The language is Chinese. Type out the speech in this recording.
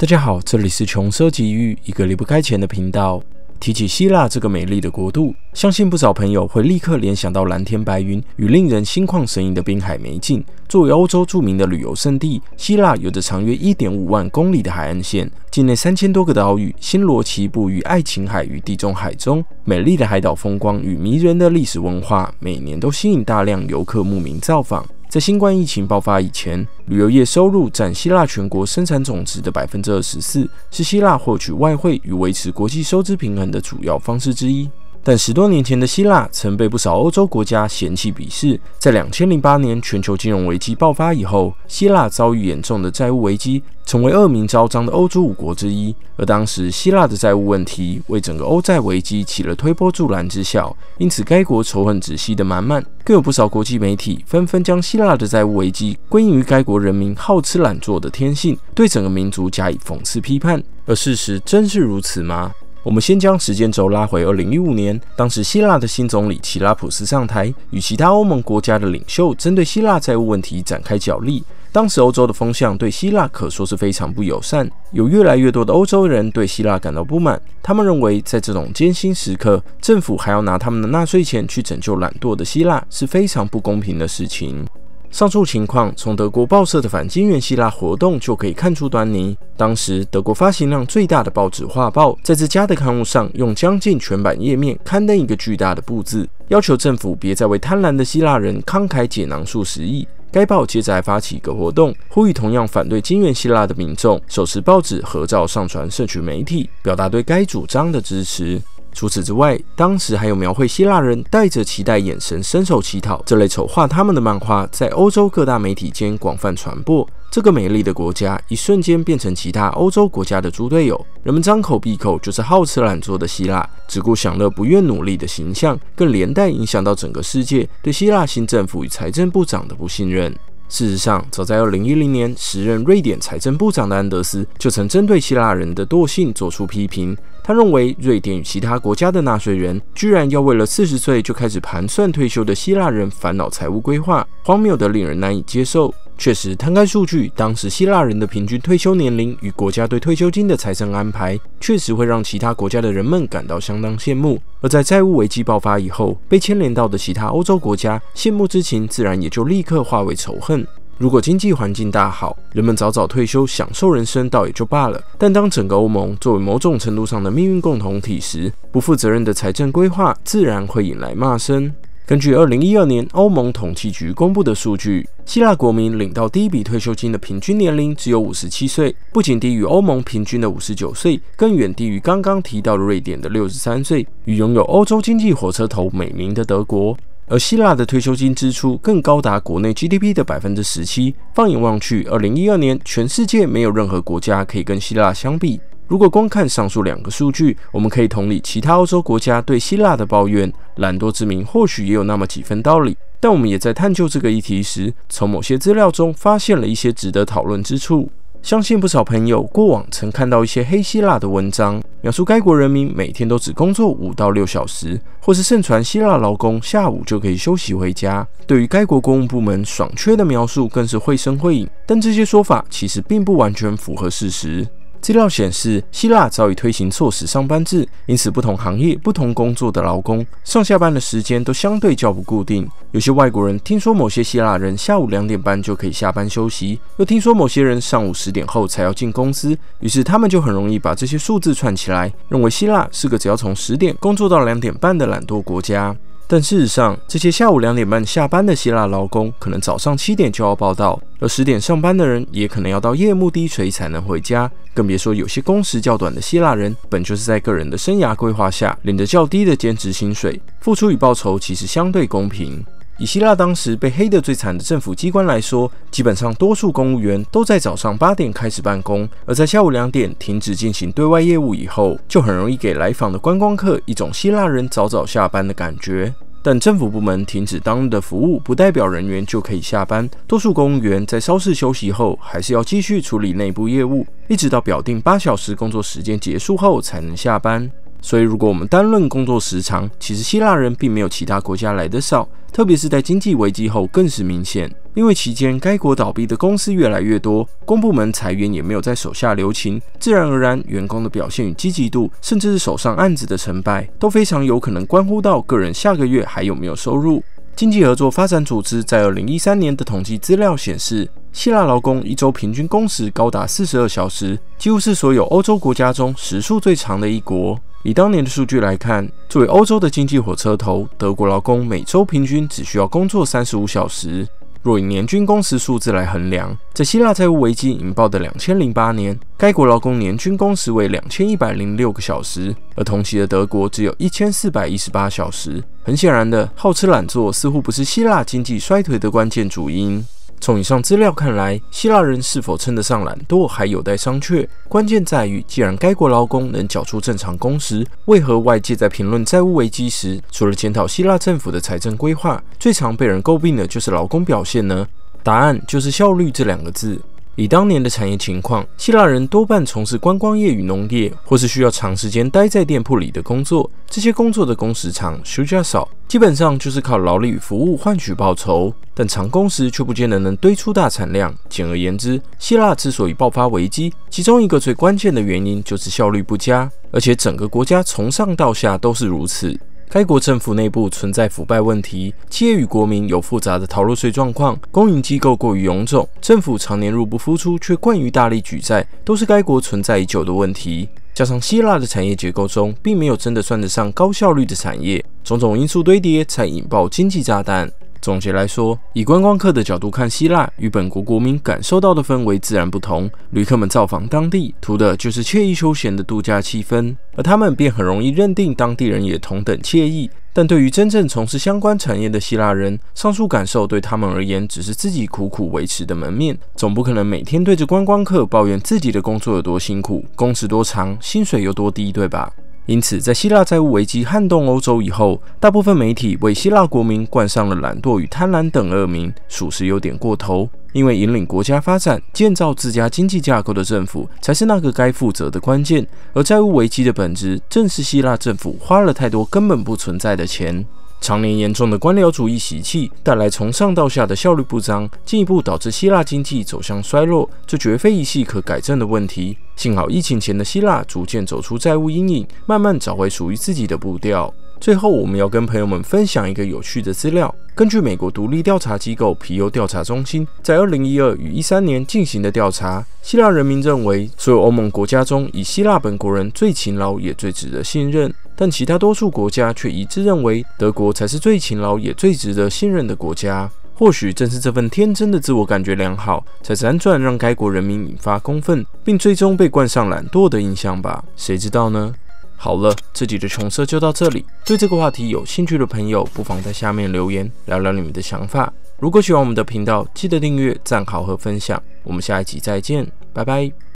大家好，这里是穷奢极欲一个离不开钱的频道。提起希腊这个美丽的国度，相信不少朋友会立刻联想到蓝天白云与令人心旷神怡的滨海美景。作为欧洲著名的旅游胜地，希腊有着长约一点五万公里的海岸线，境内三千多个岛屿星罗棋布于爱琴海与地中海中。美丽的海岛风光与迷人的历史文化，每年都吸引大量游客慕名造访。在新冠疫情爆发以前，旅游业收入占希腊全国生产总值的百分之二十四，是希腊获取外汇与维持国际收支平衡的主要方式之一。但十多年前的希腊曾被不少欧洲国家嫌弃鄙视，在两千零八年全球金融危机爆发以后，希腊遭遇严重的债务危机，成为恶名昭彰的欧洲五国之一。而当时希腊的债务问题为整个欧债危机起了推波助澜之效，因此该国仇恨止息的满满，更有不少国际媒体纷纷将希腊的债务危机归因于该国人民好吃懒做的天性，对整个民族加以讽刺批判。而事实真是如此吗？我们先将时间轴拉回二零一五年，当时希腊的新总理齐拉普斯上台，与其他欧盟国家的领袖针对希腊债务问题展开角力。当时欧洲的风向对希腊可说是非常不友善，有越来越多的欧洲人对希腊感到不满。他们认为，在这种艰辛时刻，政府还要拿他们的纳税钱去拯救懒惰的希腊，是非常不公平的事情。上述情况从德国报社的反金元希腊活动就可以看出端倪。当时，德国发行量最大的报纸画报，在自家的刊物上用将近全版页面刊登一个巨大的“不”字，要求政府别再为贪婪的希腊人慷慨解囊数十亿。该报接着还发起一个活动，呼吁同样反对金元希腊的民众手持报纸合照上传社区媒体，表达对该主张的支持。除此之外，当时还有描绘希腊人带着期待眼神伸手乞讨这类丑化他们的漫画，在欧洲各大媒体间广泛传播。这个美丽的国家，一瞬间变成其他欧洲国家的猪队友，人们张口闭口就是好吃懒做的希腊，只顾享乐不愿努力的形象，更连带影响到整个世界对希腊新政府与财政部长的不信任。事实上，早在2010年，时任瑞典财政部长的安德斯就曾针对希腊人的惰性作出批评。他认为，瑞典与其他国家的纳税人居然要为了四十岁就开始盘算退休的希腊人烦恼财务规划，荒谬得令人难以接受。确实，摊开数据，当时希腊人的平均退休年龄与国家对退休金的财政安排，确实会让其他国家的人们感到相当羡慕。而在债务危机爆发以后，被牵连到的其他欧洲国家，羡慕之情自然也就立刻化为仇恨。如果经济环境大好，人们早早退休享受人生，倒也就罢了。但当整个欧盟作为某种程度上的命运共同体时，不负责任的财政规划，自然会引来骂声。根据二零一二年欧盟统计局公布的数据，希腊国民领到第一笔退休金的平均年龄只有五十七岁，不仅低于欧盟平均的五十九岁，更远低于刚刚提到的瑞典的六十三岁，与拥有欧洲经济火车头美名的德国。而希腊的退休金支出更高达国内 GDP 的百分之十七。放眼望去，二零一二年全世界没有任何国家可以跟希腊相比。如果光看上述两个数据，我们可以同理其他欧洲国家对希腊的抱怨“懒惰之名”或许也有那么几分道理。但我们也在探究这个议题时，从某些资料中发现了一些值得讨论之处。相信不少朋友过往曾看到一些黑希腊的文章，描述该国人民每天都只工作五到六小时，或是盛传希腊劳工下午就可以休息回家。对于该国公务部门爽缺的描述更是绘声绘影。但这些说法其实并不完全符合事实。资料显示，希腊早已推行错时上班制，因此不同行业、不同工作的劳工上下班的时间都相对较不固定。有些外国人听说某些希腊人下午两点半就可以下班休息，又听说某些人上午十点后才要进公司，于是他们就很容易把这些数字串起来，认为希腊是个只要从十点工作到两点半的懒惰国家。但事实上，这些下午两点半下班的希腊劳工，可能早上七点就要报到，而十点上班的人，也可能要到夜幕低垂才能回家。更别说有些工时较短的希腊人，本就是在个人的生涯规划下，领着较低的兼职薪水，付出与报酬其实相对公平。以希腊当时被黑得最惨的政府机关来说，基本上多数公务员都在早上八点开始办公，而在下午两点停止进行对外业务以后，就很容易给来访的观光客一种希腊人早早下班的感觉。但政府部门停止当日的服务，不代表人员就可以下班。多数公务员在稍事休息后，还是要继续处理内部业务，一直到表定八小时工作时间结束后才能下班。所以，如果我们单论工作时长，其实希腊人并没有其他国家来的少，特别是在经济危机后，更是明显。因为期间该国倒闭的公司越来越多，公部门裁员也没有在手下留情，自然而然，员工的表现与积极度，甚至是手上案子的成败，都非常有可能关乎到个人下个月还有没有收入。经济合作发展组织在二零一三年的统计资料显示，希腊劳工一周平均工时高达四十二小时，几乎是所有欧洲国家中时数最长的一国。以当年的数据来看，作为欧洲的经济火车头，德国劳工每周平均只需要工作三十五小时。若以年均工时数字来衡量，在希腊债务危机引爆的两千零八年，该国劳工年均工时为两千一百零六个小时，而同期的德国只有一千四百一十八小时。很显然的，好吃懒做似乎不是希腊经济衰退的关键主因。从以上资料看来，希腊人是否称得上懒惰还有待商榷。关键在于，既然该国劳工能缴出正常工时，为何外界在评论债务危机时，除了检讨希腊政府的财政规划，最常被人诟病的就是劳工表现呢？答案就是效率这两个字。以当年的产业情况，希腊人多半从事观光业与农业，或是需要长时间待在店铺里的工作。这些工作的工时长，休假少，基本上就是靠劳力与服务换取报酬。但长工时却不见得能堆出大产量。简而言之，希腊之所以爆发危机，其中一个最关键的原因就是效率不佳，而且整个国家从上到下都是如此。该国政府内部存在腐败问题，企业与国民有复杂的逃漏税状况，公营机构过于臃肿，政府常年入不敷出，却惯于大力举债，都是该国存在已久的问题。加上希腊的产业结构中，并没有真的算得上高效率的产业，种种因素堆叠，才引爆经济炸弹。总结来说，以观光客的角度看希腊，与本国国民感受到的氛围自然不同。旅客们造访当地，图的就是惬意休闲的度假气氛，而他们便很容易认定当地人也同等惬意。但对于真正从事相关产业的希腊人，上述感受对他们而言，只是自己苦苦维持的门面，总不可能每天对着观光客抱怨自己的工作有多辛苦、工时多长、薪水有多低，对吧？因此，在希腊债务危机撼动欧洲以后，大部分媒体为希腊国民冠上了懒惰与贪婪等恶名，属实有点过头。因为引领国家发展、建造自家经济架构的政府才是那个该负责的关键，而债务危机的本质正是希腊政府花了太多根本不存在的钱。常年严重的官僚主义习气带来从上到下的效率不彰，进一步导致希腊经济走向衰落，这绝非一系可改正的问题。幸好疫情前的希腊逐渐走出债务阴影，慢慢找回属于自己的步调。最后，我们要跟朋友们分享一个有趣的资料：根据美国独立调查机构皮尤调查中心在2012与13年进行的调查，希腊人民认为所有欧盟国家中，以希腊本国人最勤劳也最值得信任；但其他多数国家却一致认为德国才是最勤劳也最值得信任的国家。或许正是这份天真的自我感觉良好，才辗转让该国人民引发公愤，并最终被冠上懒惰的印象吧？谁知道呢？好了，自己的穷色就到这里。对这个话题有兴趣的朋友，不妨在下面留言聊聊你们的想法。如果喜欢我们的频道，记得订阅、赞好和分享。我们下一集再见，拜拜。